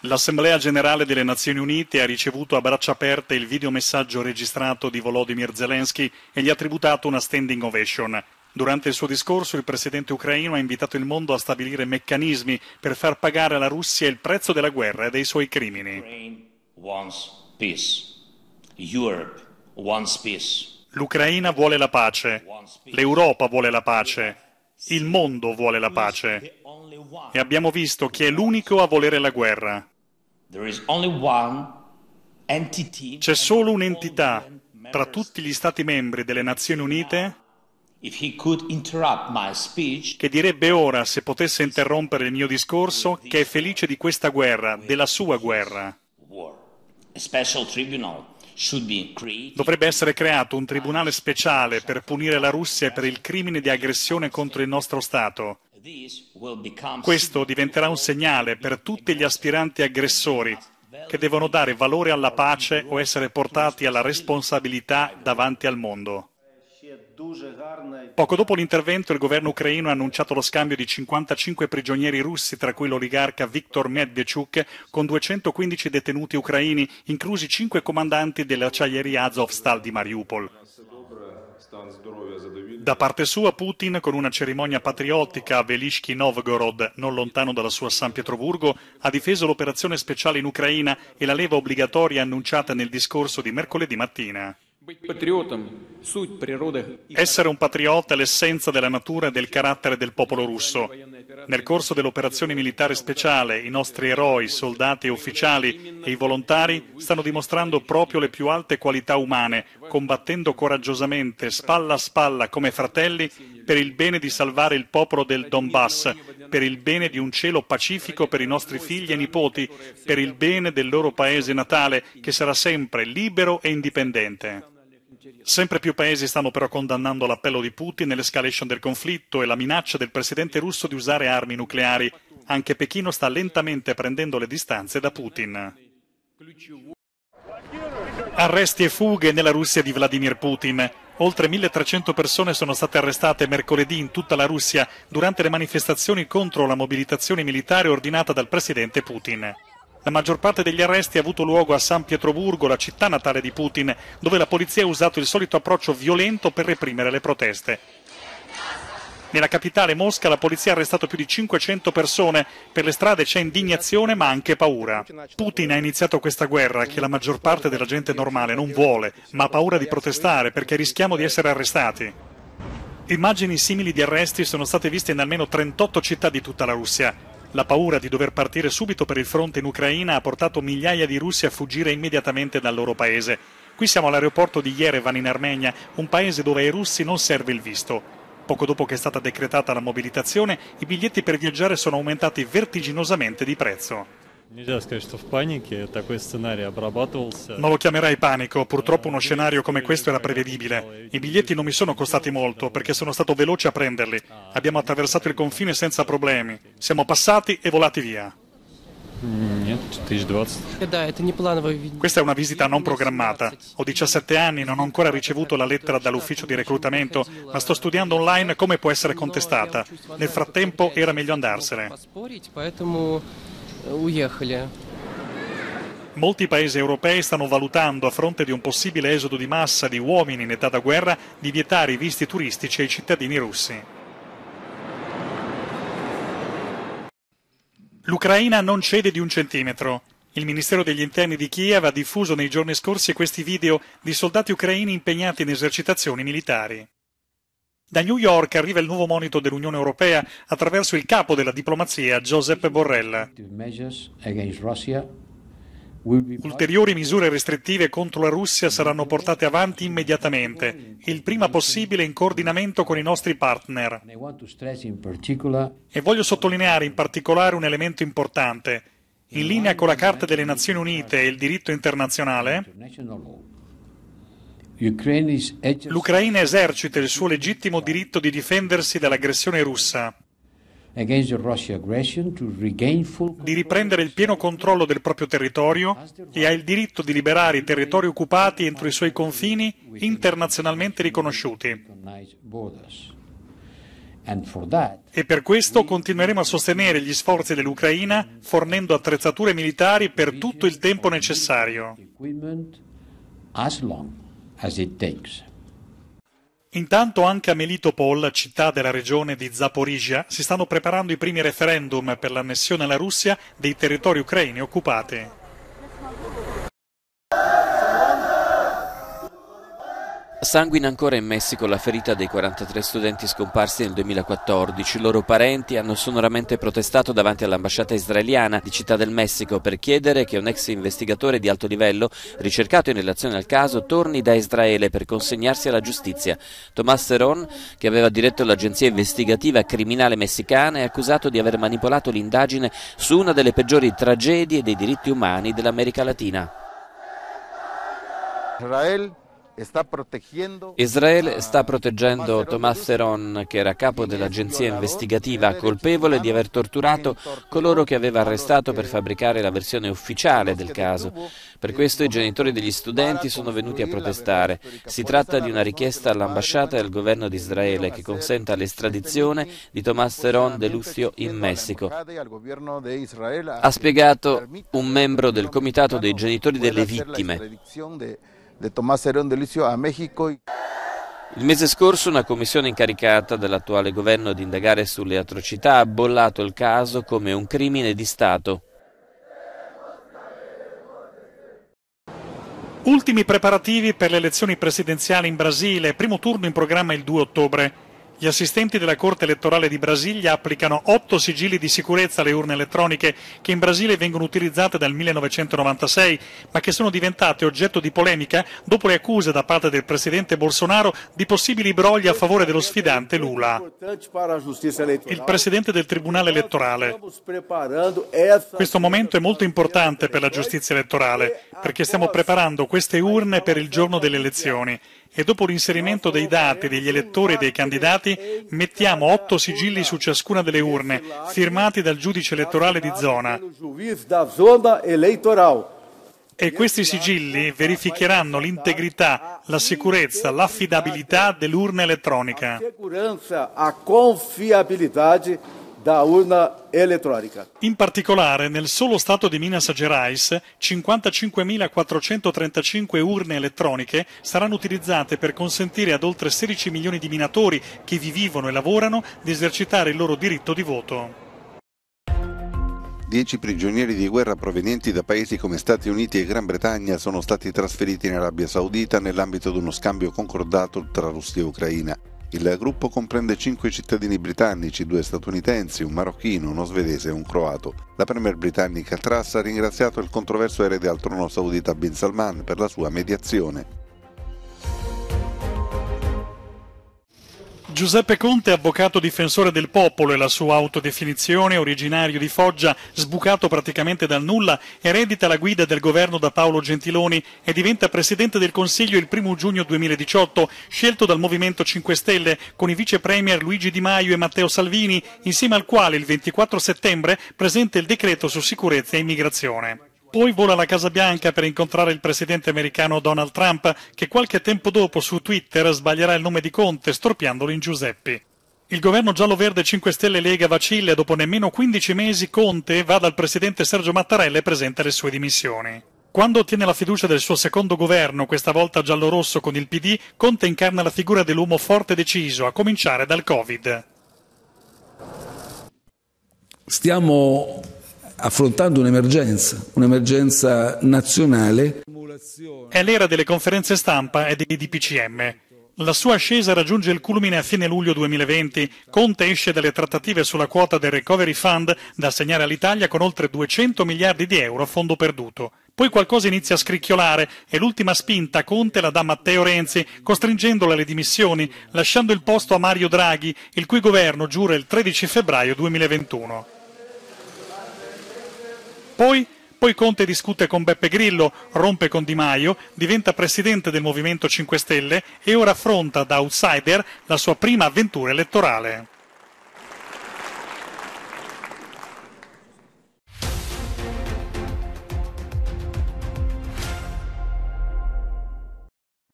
L'Assemblea generale delle Nazioni Unite ha ricevuto a braccia aperte il videomessaggio registrato di Volodymyr Zelensky e gli ha tributato una standing ovation. Durante il suo discorso il presidente ucraino ha invitato il mondo a stabilire meccanismi per far pagare alla Russia il prezzo della guerra e dei suoi crimini. L'Ucraina vuole la pace, l'Europa vuole la pace, il mondo vuole la pace. E abbiamo visto chi è l'unico a volere la guerra. C'è solo un'entità tra tutti gli Stati membri delle Nazioni Unite che direbbe ora, se potesse interrompere il mio discorso, che è felice di questa guerra, della sua guerra. Dovrebbe essere creato un tribunale speciale per punire la Russia per il crimine di aggressione contro il nostro Stato, questo diventerà un segnale per tutti gli aspiranti aggressori che devono dare valore alla pace o essere portati alla responsabilità davanti al mondo. Poco dopo l'intervento il governo ucraino ha annunciato lo scambio di 55 prigionieri russi, tra cui l'oligarca Viktor Medvedchuk, con 215 detenuti ucraini, inclusi 5 comandanti dell'acciaieria Azovstal di Mariupol. Da parte sua Putin, con una cerimonia patriottica a Velishky Novgorod, non lontano dalla sua San Pietroburgo, ha difeso l'operazione speciale in Ucraina e la leva obbligatoria annunciata nel discorso di mercoledì mattina. Essere un patriota è l'essenza della natura e del carattere del popolo russo. Nel corso dell'operazione militare speciale i nostri eroi, soldati e ufficiali e i volontari stanno dimostrando proprio le più alte qualità umane, combattendo coraggiosamente, spalla a spalla, come fratelli, per il bene di salvare il popolo del Donbass, per il bene di un cielo pacifico per i nostri figli e nipoti, per il bene del loro paese natale, che sarà sempre libero e indipendente. Sempre più paesi stanno però condannando l'appello di Putin e l'escalation del conflitto e la minaccia del presidente russo di usare armi nucleari. Anche Pechino sta lentamente prendendo le distanze da Putin. Arresti e fughe nella Russia di Vladimir Putin. Oltre 1300 persone sono state arrestate mercoledì in tutta la Russia durante le manifestazioni contro la mobilitazione militare ordinata dal presidente Putin. La maggior parte degli arresti ha avuto luogo a San Pietroburgo, la città natale di Putin, dove la polizia ha usato il solito approccio violento per reprimere le proteste. Nella capitale Mosca la polizia ha arrestato più di 500 persone, per le strade c'è indignazione ma anche paura. Putin ha iniziato questa guerra che la maggior parte della gente normale non vuole, ma ha paura di protestare perché rischiamo di essere arrestati. Immagini simili di arresti sono state viste in almeno 38 città di tutta la Russia. La paura di dover partire subito per il fronte in Ucraina ha portato migliaia di russi a fuggire immediatamente dal loro paese. Qui siamo all'aeroporto di Yerevan in Armenia, un paese dove ai russi non serve il visto. Poco dopo che è stata decretata la mobilitazione, i biglietti per viaggiare sono aumentati vertiginosamente di prezzo. Non lo chiamerei panico. Purtroppo uno scenario come questo era prevedibile. I biglietti non mi sono costati molto perché sono stato veloce a prenderli. Abbiamo attraversato il confine senza problemi. Siamo passati e volati via. Questa è una visita non programmata. Ho 17 anni, non ho ancora ricevuto la lettera dall'ufficio di reclutamento, ma sto studiando online come può essere contestata. Nel frattempo era meglio andarsene уехали. Molti paesi europei stanno valutando, a fronte di un possibile esodo di massa di uomini in età da guerra, di vietare i visti turistici ai cittadini russi. L'Ucraina non cede di un centimetro. Il Ministero degli Interni di Kiev ha diffuso nei giorni scorsi questi video di soldati ucraini impegnati in esercitazioni militari. Da New York arriva il nuovo monito dell'Unione Europea attraverso il capo della diplomazia Giuseppe Borrell. Ulteriori misure restrittive contro la Russia saranno portate avanti immediatamente, il prima possibile in coordinamento con i nostri partner. E voglio sottolineare in particolare un elemento importante. In linea con la Carta delle Nazioni Unite e il diritto internazionale, L'Ucraina esercita il suo legittimo diritto di difendersi dall'aggressione russa, di riprendere il pieno controllo del proprio territorio e ha il diritto di liberare i territori occupati entro i suoi confini internazionalmente riconosciuti. E per questo continueremo a sostenere gli sforzi dell'Ucraina fornendo attrezzature militari per tutto il tempo necessario as it takes. Intanto anche a Melitopol, città della regione di Zaporizhia, si stanno preparando i primi referendum per l'annessione alla Russia dei territori ucraini occupati. Sanguina ancora in Messico la ferita dei 43 studenti scomparsi nel 2014. I loro parenti hanno sonoramente protestato davanti all'ambasciata israeliana di Città del Messico per chiedere che un ex investigatore di alto livello, ricercato in relazione al caso, torni da Israele per consegnarsi alla giustizia. Tomas Seron, che aveva diretto l'agenzia investigativa criminale messicana, è accusato di aver manipolato l'indagine su una delle peggiori tragedie dei diritti umani dell'America Latina. Israel Israele sta proteggendo Thomas Heron, che era capo dell'agenzia investigativa, colpevole di aver torturato coloro che aveva arrestato per fabbricare la versione ufficiale del caso. Per questo i genitori degli studenti sono venuti a protestare. Si tratta di una richiesta all'ambasciata e al governo di Israele che consenta l'estradizione di Thomas Heron de Lucio in Messico. Ha spiegato un membro del comitato dei genitori delle vittime de Tomás Herón de a México. Il mese scorso una commissione incaricata dall'attuale governo di indagare sulle atrocità ha bollato il caso come un crimine di Stato. Ultimi preparativi per le elezioni presidenziali in Brasile, primo turno in programma il 2 ottobre. Gli assistenti della Corte elettorale di Brasilia applicano otto sigilli di sicurezza alle urne elettroniche che in Brasile vengono utilizzate dal 1996, ma che sono diventate oggetto di polemica dopo le accuse da parte del presidente Bolsonaro di possibili brogli a favore dello sfidante Lula. Il presidente del Tribunale elettorale. Questo momento è molto importante per la giustizia elettorale, perché stiamo preparando queste urne per il giorno delle elezioni e dopo l'inserimento dei dati degli elettori e dei candidati mettiamo otto sigilli su ciascuna delle urne, firmati dal giudice elettorale di zona. E questi sigilli verificheranno l'integrità, la sicurezza, l'affidabilità dell'urna elettronica da urna elettronica. In particolare, nel solo stato di Minas Gerais, 55.435 urne elettroniche saranno utilizzate per consentire ad oltre 16 milioni di minatori che vi vivono e lavorano di esercitare il loro diritto di voto. Dieci prigionieri di guerra provenienti da paesi come Stati Uniti e Gran Bretagna sono stati trasferiti in Arabia Saudita nell'ambito di uno scambio concordato tra Russia e Ucraina. Il gruppo comprende cinque cittadini britannici, due statunitensi, un marocchino, uno svedese e un croato. La premier britannica Truss ha ringraziato il controverso erede al trono saudita Bin Salman per la sua mediazione. Giuseppe Conte, avvocato difensore del popolo e la sua autodefinizione, originario di Foggia, sbucato praticamente dal nulla, eredita la guida del governo da Paolo Gentiloni e diventa presidente del Consiglio il 1 giugno 2018, scelto dal Movimento 5 Stelle con i vice premier Luigi Di Maio e Matteo Salvini, insieme al quale il 24 settembre presenta il decreto su sicurezza e immigrazione. Poi vola alla Casa Bianca per incontrare il presidente americano Donald Trump, che qualche tempo dopo su Twitter sbaglierà il nome di Conte, storpiandolo in Giuseppe. Il governo giallo-verde 5 Stelle Lega vacilla e dopo nemmeno 15 mesi Conte va dal presidente Sergio Mattarella e presenta le sue dimissioni. Quando ottiene la fiducia del suo secondo governo, questa volta giallo-rosso con il PD, Conte incarna la figura dell'uomo forte e deciso, a cominciare dal Covid. Stiamo affrontando un'emergenza, un'emergenza nazionale. È l'era delle conferenze stampa e dei DPCM. La sua ascesa raggiunge il culmine a fine luglio 2020. Conte esce dalle trattative sulla quota del Recovery Fund da assegnare all'Italia con oltre 200 miliardi di euro a fondo perduto. Poi qualcosa inizia a scricchiolare e l'ultima spinta Conte la dà Matteo Renzi, costringendolo alle dimissioni, lasciando il posto a Mario Draghi, il cui governo giura il 13 febbraio 2021. Poi, poi Conte discute con Beppe Grillo, rompe con Di Maio, diventa presidente del Movimento 5 Stelle e ora affronta da outsider la sua prima avventura elettorale.